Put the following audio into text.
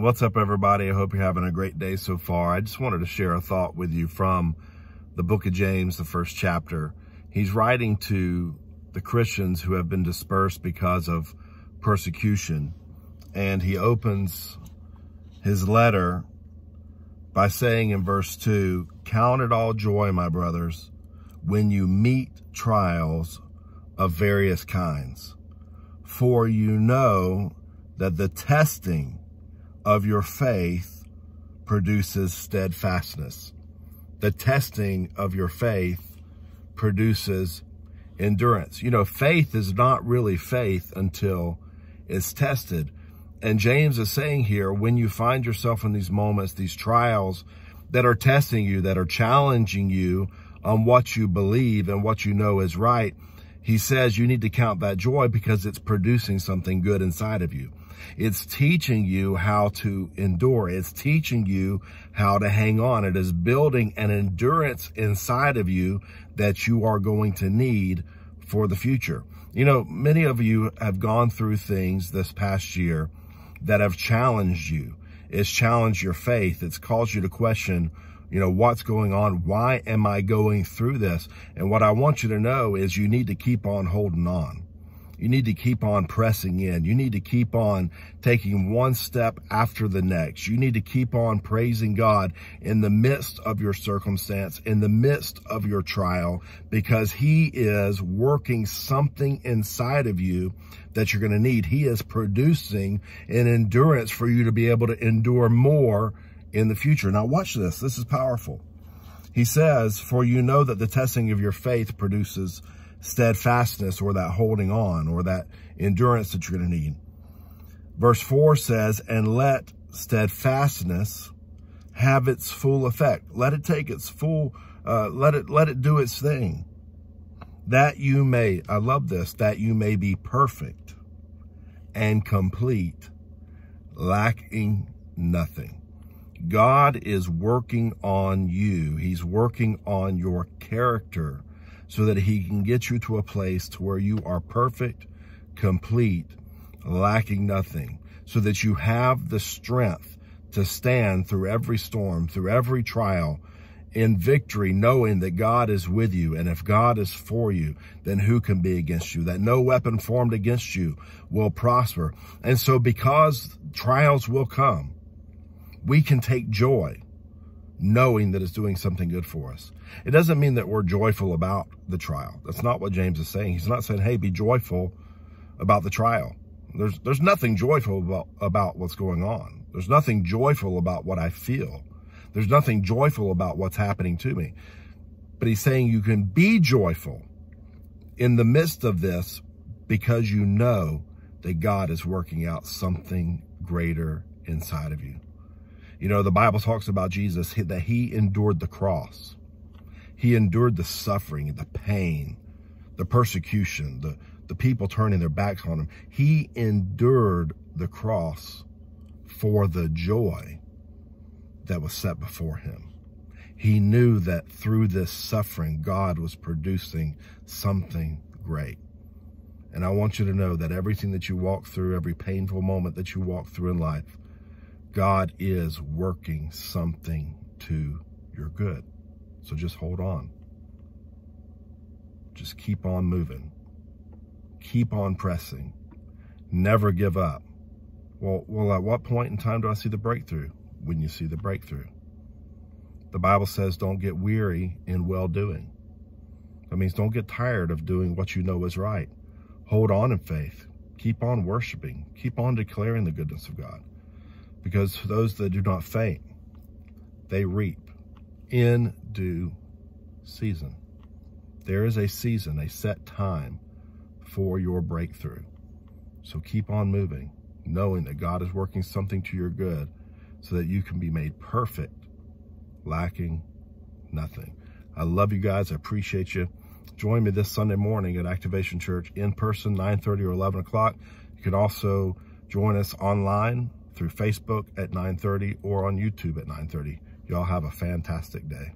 What's up, everybody? I hope you're having a great day so far. I just wanted to share a thought with you from the book of James, the first chapter. He's writing to the Christians who have been dispersed because of persecution. And he opens his letter by saying in verse 2, Count it all joy, my brothers, when you meet trials of various kinds. For you know that the testing of your faith produces steadfastness. The testing of your faith produces endurance. You know, faith is not really faith until it's tested. And James is saying here, when you find yourself in these moments, these trials that are testing you, that are challenging you on what you believe and what you know is right, he says you need to count that joy because it's producing something good inside of you. It's teaching you how to endure. It's teaching you how to hang on. It is building an endurance inside of you that you are going to need for the future. You know, many of you have gone through things this past year that have challenged you. It's challenged your faith. It's caused you to question, you know, what's going on? Why am I going through this? And what I want you to know is you need to keep on holding on. You need to keep on pressing in. You need to keep on taking one step after the next. You need to keep on praising God in the midst of your circumstance, in the midst of your trial, because he is working something inside of you that you're going to need. He is producing an endurance for you to be able to endure more in the future. Now watch this. This is powerful. He says, for you know that the testing of your faith produces steadfastness or that holding on or that endurance that you're going to need. Verse 4 says, and let steadfastness have its full effect. Let it take its full, uh, let it let it do its thing. That you may, I love this, that you may be perfect and complete, lacking nothing. God is working on you. He's working on your character so that he can get you to a place to where you are perfect, complete, lacking nothing, so that you have the strength to stand through every storm, through every trial, in victory, knowing that God is with you. And if God is for you, then who can be against you? That no weapon formed against you will prosper. And so because trials will come, we can take joy knowing that it's doing something good for us. It doesn't mean that we're joyful about the trial. That's not what James is saying. He's not saying, hey, be joyful about the trial. There's, there's nothing joyful about, about what's going on. There's nothing joyful about what I feel. There's nothing joyful about what's happening to me. But he's saying you can be joyful in the midst of this because you know that God is working out something greater inside of you. You know, the Bible talks about Jesus, that he endured the cross. He endured the suffering, the pain, the persecution, the, the people turning their backs on him. He endured the cross for the joy that was set before him. He knew that through this suffering, God was producing something great. And I want you to know that everything that you walk through, every painful moment that you walk through in life, God is working something to your good. So just hold on. Just keep on moving. Keep on pressing. Never give up. Well, well, at what point in time do I see the breakthrough? When you see the breakthrough. The Bible says don't get weary in well-doing. That means don't get tired of doing what you know is right. Hold on in faith. Keep on worshiping. Keep on declaring the goodness of God because those that do not faint, they reap in due season. There is a season, a set time for your breakthrough. So keep on moving, knowing that God is working something to your good so that you can be made perfect, lacking nothing. I love you guys. I appreciate you. Join me this Sunday morning at Activation Church in person, 9.30 or 11 o'clock. You can also join us online through Facebook at 9.30 or on YouTube at 9.30. Y'all have a fantastic day.